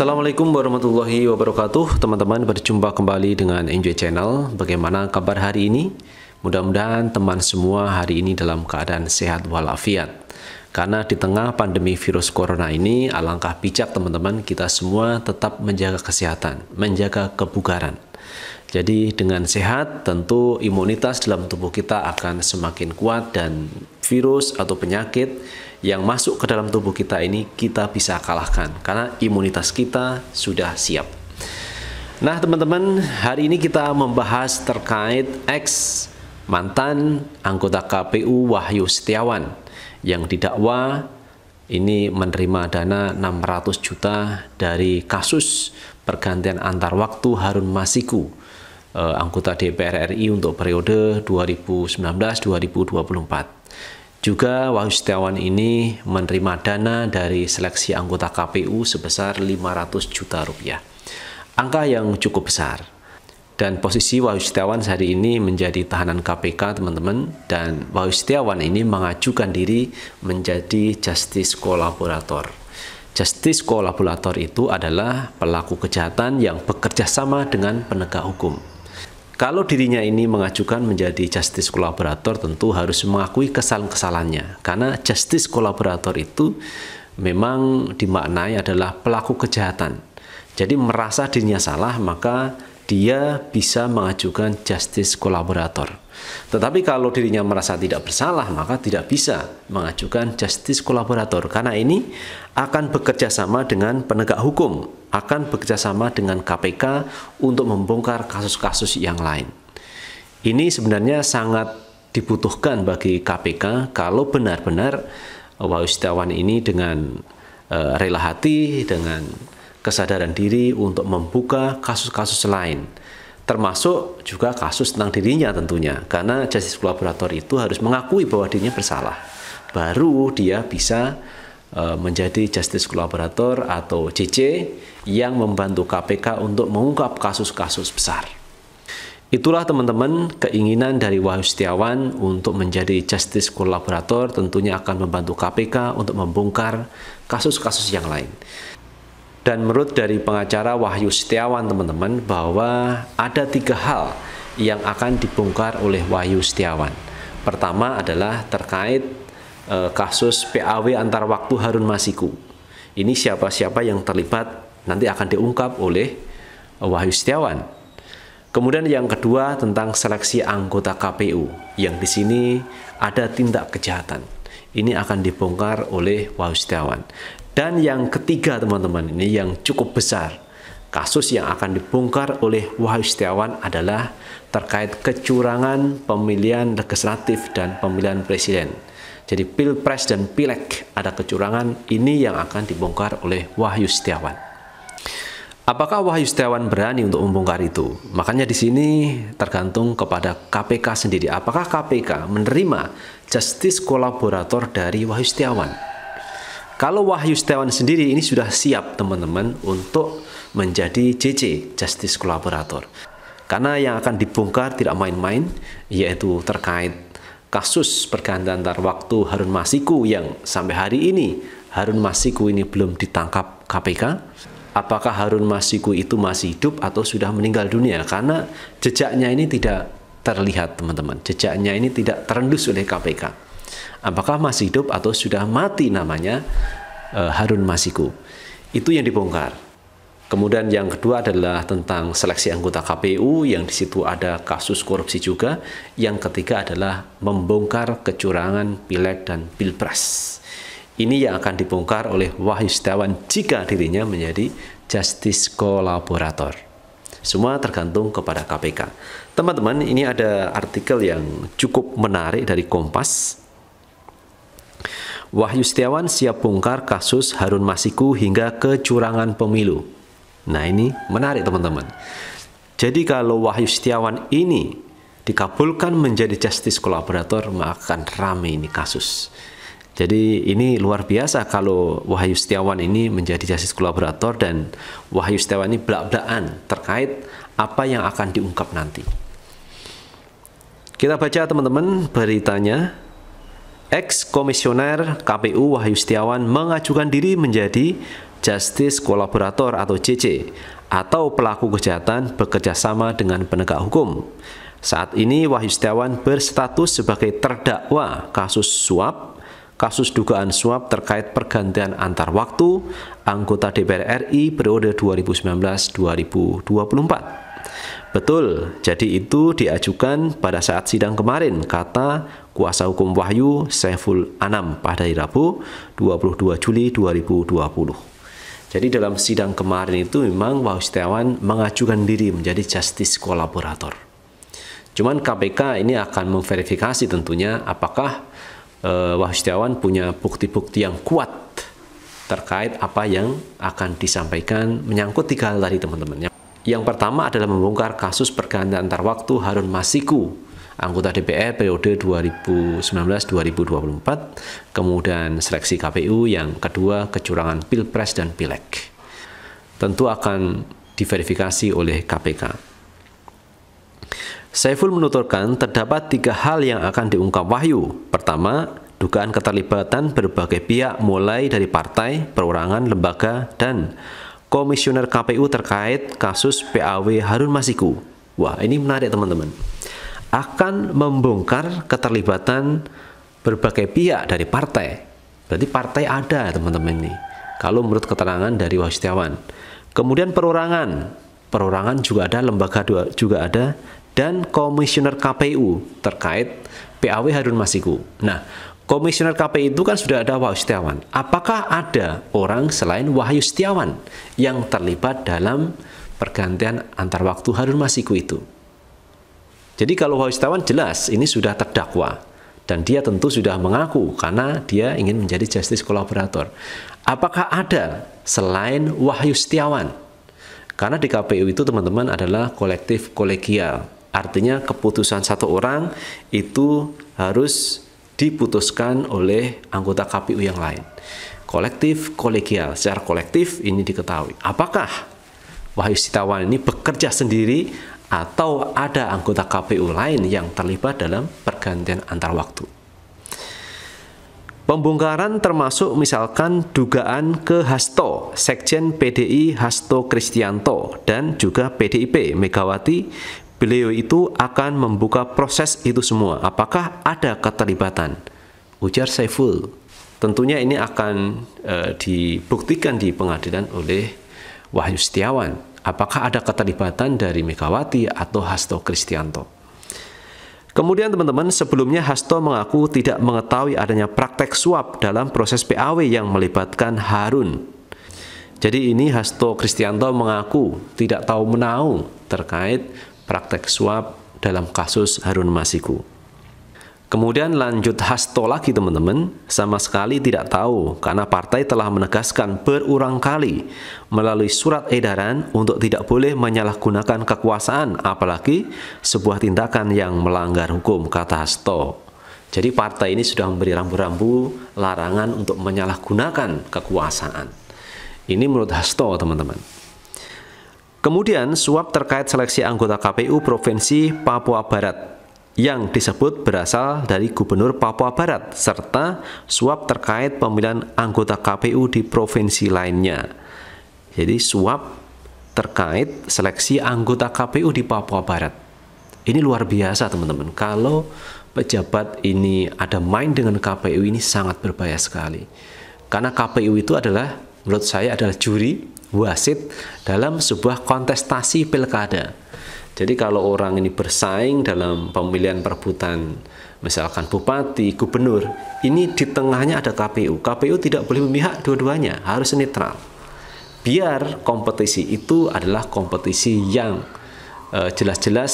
Assalamualaikum warahmatullahi wabarakatuh Teman-teman berjumpa kembali dengan Enjoy Channel Bagaimana kabar hari ini? Mudah-mudahan teman semua hari ini dalam keadaan sehat walafiat Karena di tengah pandemi virus corona ini Alangkah bijak teman-teman kita semua tetap menjaga kesehatan Menjaga kebugaran jadi dengan sehat tentu imunitas dalam tubuh kita akan semakin kuat dan virus atau penyakit yang masuk ke dalam tubuh kita ini kita bisa kalahkan karena imunitas kita sudah siap. Nah, teman-teman, hari ini kita membahas terkait ex mantan anggota KPU Wahyu Setiawan yang didakwa ini menerima dana 600 juta dari kasus pergantian antar waktu Harun Masiku eh, anggota DPR RI untuk periode 2019-2024. Juga Wahyu Setiawan ini menerima dana dari seleksi anggota KPU sebesar 500 juta rupiah. Angka yang cukup besar. Dan posisi Wahyu Setiawan hari ini menjadi tahanan KPK teman-teman dan Wahyu Setiawan ini mengajukan diri menjadi justice kolaborator. Justice kolaborator itu adalah pelaku kejahatan yang bekerja sama dengan penegak hukum. Kalau dirinya ini mengajukan menjadi justice kolaborator tentu harus mengakui kesalahan-kesalahannya karena justice kolaborator itu memang dimaknai adalah pelaku kejahatan. Jadi merasa dirinya salah maka dia bisa mengajukan justice kolaborator. Tetapi kalau dirinya merasa tidak bersalah, maka tidak bisa mengajukan justice kolaborator karena ini akan bekerja sama dengan penegak hukum, akan bekerja sama dengan KPK untuk membongkar kasus-kasus yang lain. Ini sebenarnya sangat dibutuhkan bagi KPK kalau benar-benar Wahyu Setiawan ini dengan e, rela hati, dengan kesadaran diri untuk membuka kasus-kasus lain termasuk juga kasus tentang dirinya tentunya karena justice kolaborator itu harus mengakui bahwa dirinya bersalah baru dia bisa e, menjadi justice kolaborator atau CC yang membantu KPK untuk mengungkap kasus-kasus besar. Itulah teman-teman keinginan dari Wahyu Setiawan untuk menjadi justice kolaborator tentunya akan membantu KPK untuk membongkar kasus-kasus yang lain. Dan menurut dari pengacara Wahyu Setiawan teman-teman bahwa ada tiga hal yang akan dibongkar oleh Wahyu Setiawan. Pertama adalah terkait e, kasus PAW antar waktu Harun Masiku. Ini siapa-siapa yang terlibat nanti akan diungkap oleh Wahyu Setiawan. Kemudian yang kedua tentang seleksi anggota KPU yang di sini ada tindak kejahatan ini akan dibongkar oleh Wahyu Setiawan. Dan yang ketiga teman-teman ini yang cukup besar, kasus yang akan dibongkar oleh Wahyu Setiawan adalah terkait kecurangan pemilihan legislatif dan pemilihan presiden. Jadi pilpres dan pileg ada kecurangan ini yang akan dibongkar oleh Wahyu Setiawan. Apakah Wahyu Setiawan berani untuk membongkar itu? Makanya di sini tergantung kepada KPK sendiri. Apakah KPK menerima justice kolaborator dari Wahyu Setiawan? Kalau Wahyu Setiawan sendiri ini sudah siap teman-teman untuk menjadi JC, justice kolaborator. Karena yang akan dibongkar tidak main-main, yaitu terkait kasus pergantian antar waktu Harun Masiku yang sampai hari ini Harun Masiku ini belum ditangkap KPK apakah Harun Masiku itu masih hidup atau sudah meninggal dunia karena jejaknya ini tidak terlihat teman-teman jejaknya ini tidak terendus oleh KPK apakah masih hidup atau sudah mati namanya e, Harun Masiku itu yang dibongkar Kemudian yang kedua adalah tentang seleksi anggota KPU yang di situ ada kasus korupsi juga. Yang ketiga adalah membongkar kecurangan pileg dan pilpres. Ini yang akan dibongkar oleh Wahyu Setiawan jika dirinya menjadi justice kolaborator. Semua tergantung kepada KPK. Teman-teman, ini ada artikel yang cukup menarik dari Kompas. Wahyu Setiawan siap bongkar kasus Harun Masiku hingga kecurangan pemilu. Nah ini menarik teman-teman. Jadi kalau Wahyu Setiawan ini dikabulkan menjadi justice kolaborator, maka akan rame ini kasus. Jadi ini luar biasa kalau Wahyu Setiawan ini menjadi justice kolaborator dan Wahyu Setiawan ini belak-belakan terkait apa yang akan diungkap nanti. Kita baca teman-teman beritanya. Ex komisioner KPU Wahyu Setiawan mengajukan diri menjadi justice kolaborator atau JC atau pelaku kejahatan bekerjasama dengan penegak hukum. Saat ini Wahyu Setiawan berstatus sebagai terdakwa kasus suap kasus dugaan suap terkait pergantian antar waktu anggota DPR RI periode 2019-2024. Betul, jadi itu diajukan pada saat sidang kemarin, kata kuasa hukum Wahyu Saiful Anam pada hari Rabu 22 Juli 2020. Jadi dalam sidang kemarin itu memang Wahyu Setiawan mengajukan diri menjadi justice kolaborator. Cuman KPK ini akan memverifikasi tentunya apakah uh, Wahyu Setiawan punya bukti-bukti yang kuat terkait apa yang akan disampaikan menyangkut tiga hal tadi teman-teman. Yang pertama adalah membongkar kasus pergantian antar waktu Harun Masiku anggota DPR periode 2019-2024, kemudian seleksi KPU, yang kedua kecurangan Pilpres dan Pileg. Tentu akan diverifikasi oleh KPK. Saiful menuturkan terdapat tiga hal yang akan diungkap Wahyu. Pertama, dugaan keterlibatan berbagai pihak mulai dari partai, perorangan, lembaga, dan komisioner KPU terkait kasus PAW Harun Masiku. Wah, ini menarik teman-teman. Akan membongkar keterlibatan berbagai pihak dari partai. Berarti partai ada teman-teman ini. Kalau menurut keterangan dari Wahyu Setiawan. Kemudian perorangan. Perorangan juga ada, lembaga juga ada, dan Komisioner KPU terkait PAW Harun Masiku. Nah, Komisioner KPU itu kan sudah ada Wahyu Setiawan. Apakah ada orang selain Wahyu Setiawan yang terlibat dalam pergantian antar waktu Harun Masiku itu? Jadi kalau Wahyu Setiawan jelas ini sudah terdakwa dan dia tentu sudah mengaku karena dia ingin menjadi justice kolaborator. Apakah ada selain Wahyu Setiawan? Karena di KPU itu teman-teman adalah kolektif kolegial Artinya keputusan satu orang itu harus diputuskan oleh anggota KPU yang lain. Kolektif, kolegial, secara kolektif ini diketahui. Apakah Wahyu Sitawan ini bekerja sendiri atau ada anggota KPU lain yang terlibat dalam pergantian antar waktu? Pembongkaran termasuk misalkan dugaan ke Hasto, Sekjen PDI Hasto Kristianto, dan juga PDIP Megawati beliau itu akan membuka proses itu semua. Apakah ada keterlibatan? Ujar Saiful. Tentunya ini akan e, dibuktikan di pengadilan oleh Wahyu Setiawan. Apakah ada keterlibatan dari Megawati atau Hasto Kristianto? Kemudian teman-teman, sebelumnya Hasto mengaku tidak mengetahui adanya praktek suap dalam proses PAW yang melibatkan Harun. Jadi ini Hasto Kristianto mengaku tidak tahu menau terkait praktek suap dalam kasus Harun Masiku. Kemudian lanjut Hasto lagi teman-teman, sama sekali tidak tahu karena partai telah menegaskan berulang kali melalui surat edaran untuk tidak boleh menyalahgunakan kekuasaan apalagi sebuah tindakan yang melanggar hukum kata Hasto. Jadi partai ini sudah memberi rambu-rambu larangan untuk menyalahgunakan kekuasaan. Ini menurut Hasto teman-teman. Kemudian suap terkait seleksi anggota KPU Provinsi Papua Barat yang disebut berasal dari Gubernur Papua Barat serta suap terkait pemilihan anggota KPU di provinsi lainnya. Jadi suap terkait seleksi anggota KPU di Papua Barat. Ini luar biasa teman-teman. Kalau pejabat ini ada main dengan KPU ini sangat berbahaya sekali. Karena KPU itu adalah menurut saya adalah juri wasit dalam sebuah kontestasi pilkada. Jadi kalau orang ini bersaing dalam pemilihan perebutan misalkan bupati, gubernur, ini di tengahnya ada KPU. KPU tidak boleh memihak dua-duanya, harus netral. Biar kompetisi itu adalah kompetisi yang eh, jelas-jelas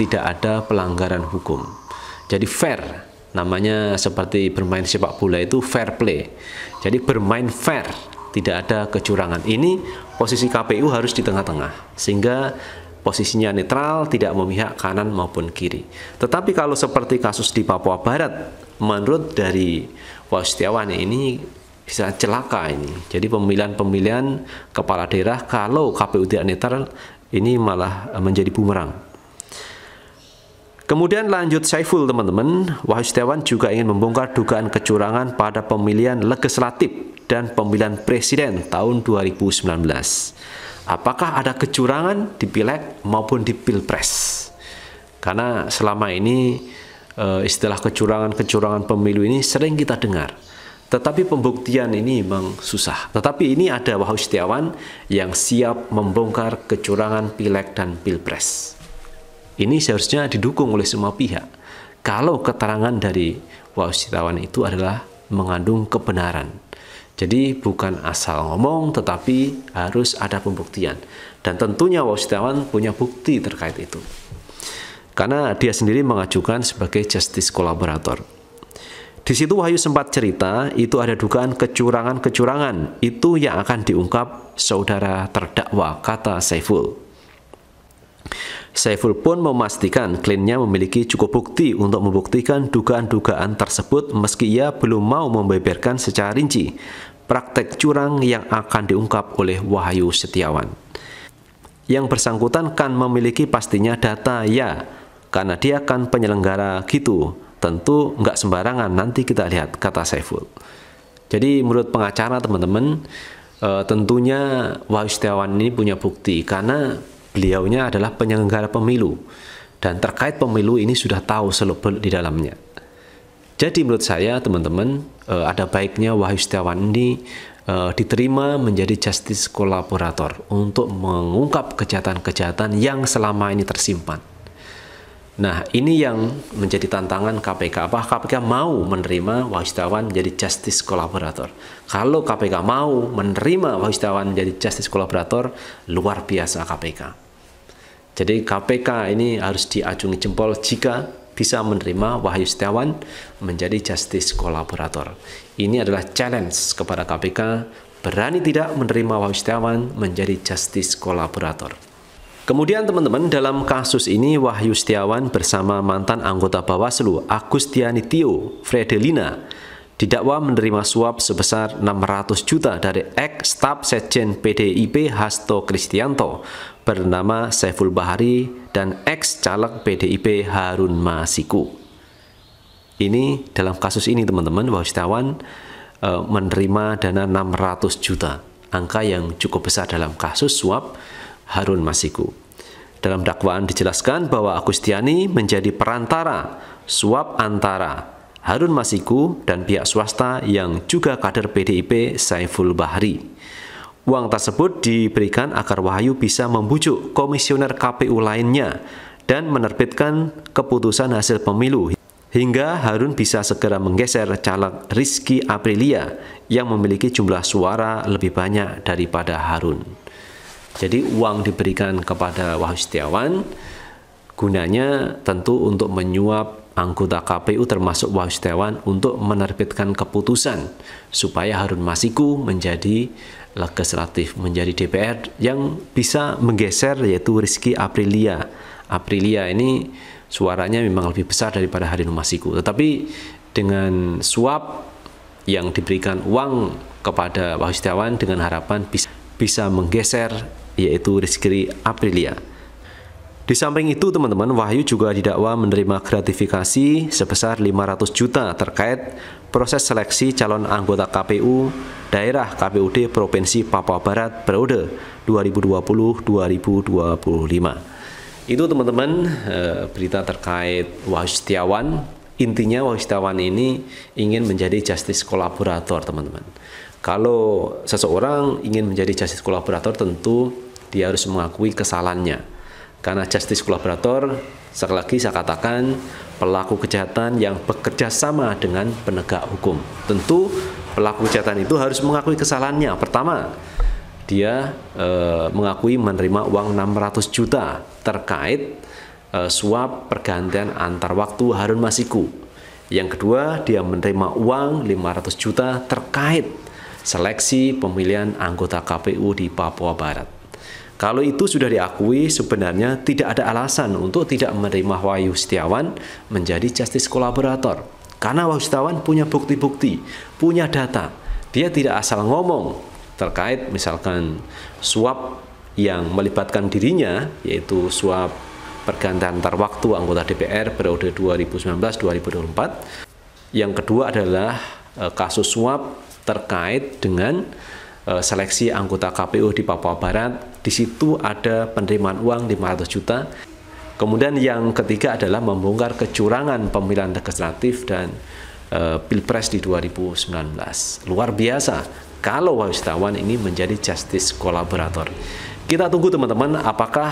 tidak ada pelanggaran hukum. Jadi fair, namanya seperti bermain sepak bola itu fair play. Jadi bermain fair tidak ada kecurangan. Ini posisi KPU harus di tengah-tengah sehingga posisinya netral, tidak memihak kanan maupun kiri. Tetapi kalau seperti kasus di Papua Barat, menurut dari Pak ya, ini bisa celaka ini. Jadi pemilihan-pemilihan kepala daerah kalau KPU tidak netral ini malah menjadi bumerang. Kemudian lanjut Saiful teman-teman, Wahyu Setiawan juga ingin membongkar dugaan kecurangan pada pemilihan legislatif dan pemilihan presiden tahun 2019. Apakah ada kecurangan di pileg maupun di pilpres? Karena selama ini eh, istilah kecurangan-kecurangan pemilu ini sering kita dengar. Tetapi pembuktian ini memang susah. Tetapi ini ada Wahyu Setiawan yang siap membongkar kecurangan pileg dan pilpres. Ini seharusnya didukung oleh semua pihak. Kalau keterangan dari wasitawan itu adalah mengandung kebenaran. Jadi bukan asal ngomong tetapi harus ada pembuktian. Dan tentunya wasitawan punya bukti terkait itu. Karena dia sendiri mengajukan sebagai justice kolaborator. Di situ Wahyu sempat cerita itu ada dugaan kecurangan-kecurangan itu yang akan diungkap saudara terdakwa kata Saiful. Saiful pun memastikan kliennya memiliki cukup bukti untuk membuktikan dugaan-dugaan tersebut meski ia belum mau membeberkan secara rinci praktek curang yang akan diungkap oleh Wahyu Setiawan. Yang bersangkutan kan memiliki pastinya data ya, karena dia kan penyelenggara gitu. Tentu nggak sembarangan, nanti kita lihat, kata Saiful. Jadi menurut pengacara teman-teman, e, tentunya Wahyu Setiawan ini punya bukti, karena beliaunya adalah penyelenggara pemilu dan terkait pemilu ini sudah tahu seluk beluk di dalamnya. Jadi menurut saya teman-teman eh, ada baiknya Wahyu Setiawan ini eh, diterima menjadi justice kolaborator untuk mengungkap kejahatan-kejahatan yang selama ini tersimpan. Nah, ini yang menjadi tantangan KPK. apa? KPK mau menerima Wahyu Setiawan menjadi justice kolaborator? Kalau KPK mau menerima Wahyu Setiawan menjadi justice kolaborator, luar biasa KPK. Jadi KPK ini harus diacungi jempol jika bisa menerima Wahyu Setiawan menjadi justice kolaborator. Ini adalah challenge kepada KPK berani tidak menerima Wahyu Setiawan menjadi justice kolaborator. Kemudian teman-teman dalam kasus ini Wahyu Setiawan bersama mantan anggota Bawaslu Agustiani Tio Fredelina didakwa menerima suap sebesar 600 juta dari ex staf sekjen PDIP Hasto Kristianto bernama Saiful Bahari dan ex caleg PDIP Harun Masiku. Ini dalam kasus ini teman-teman bahwa Setiawan e, menerima dana 600 juta, angka yang cukup besar dalam kasus suap Harun Masiku. Dalam dakwaan dijelaskan bahwa Agustiani menjadi perantara suap antara Harun Masiku, dan pihak swasta yang juga kader PDIP Saiful Bahri. Uang tersebut diberikan agar Wahyu bisa membujuk komisioner KPU lainnya dan menerbitkan keputusan hasil pemilu hingga Harun bisa segera menggeser caleg Rizky Aprilia yang memiliki jumlah suara lebih banyak daripada Harun. Jadi uang diberikan kepada Wahyu Setiawan gunanya tentu untuk menyuap anggota KPU termasuk Wahyu Setiawan untuk menerbitkan keputusan supaya Harun Masiku menjadi legislatif, menjadi DPR yang bisa menggeser yaitu Rizky Aprilia. Aprilia ini suaranya memang lebih besar daripada Harun Masiku. Tetapi dengan suap yang diberikan uang kepada Wahyu Setiawan dengan harapan bisa bisa menggeser yaitu Rizky Aprilia. Di samping itu, teman-teman, Wahyu juga didakwa menerima gratifikasi sebesar 500 juta terkait proses seleksi calon anggota KPU daerah KPUD Provinsi Papua Barat periode 2020-2025. Itu teman-teman eh, berita terkait Wahyu Setiawan. Intinya Wahyu Setiawan ini ingin menjadi justice kolaborator, teman-teman. Kalau seseorang ingin menjadi justice kolaborator tentu dia harus mengakui kesalahannya karena justice kolaborator, sekali lagi saya katakan, pelaku kejahatan yang bekerja sama dengan penegak hukum. Tentu pelaku kejahatan itu harus mengakui kesalahannya. Pertama, dia e, mengakui menerima uang 600 juta terkait e, suap pergantian antar waktu Harun Masiku. Yang kedua, dia menerima uang 500 juta terkait seleksi pemilihan anggota KPU di Papua Barat. Kalau itu sudah diakui, sebenarnya tidak ada alasan untuk tidak menerima Wahyu Setiawan menjadi justice kolaborator. Karena Wahyu Setiawan punya bukti-bukti, punya data. Dia tidak asal ngomong terkait misalkan suap yang melibatkan dirinya, yaitu suap pergantian antar waktu anggota DPR periode 2019-2024. Yang kedua adalah eh, kasus suap terkait dengan Eh, seleksi anggota KPU di Papua Barat. Di situ ada penerimaan uang 500 juta. Kemudian yang ketiga adalah membongkar kecurangan pemilihan legislatif dan e, pilpres di 2019. Luar biasa kalau wisatawan ini menjadi justice kolaborator. Kita tunggu teman-teman apakah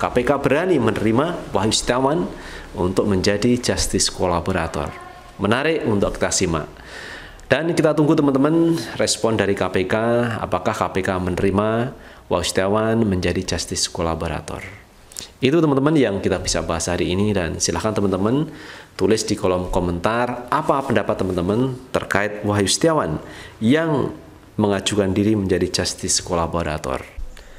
KPK eh, berani menerima wisatawan untuk menjadi justice kolaborator. Menarik untuk kita simak. Dan kita tunggu teman-teman respon dari KPK, apakah KPK menerima Wahyu Setiawan menjadi justice kolaborator. Itu teman-teman yang kita bisa bahas hari ini dan silahkan teman-teman tulis di kolom komentar apa pendapat teman-teman terkait Wahyu Setiawan yang mengajukan diri menjadi justice kolaborator.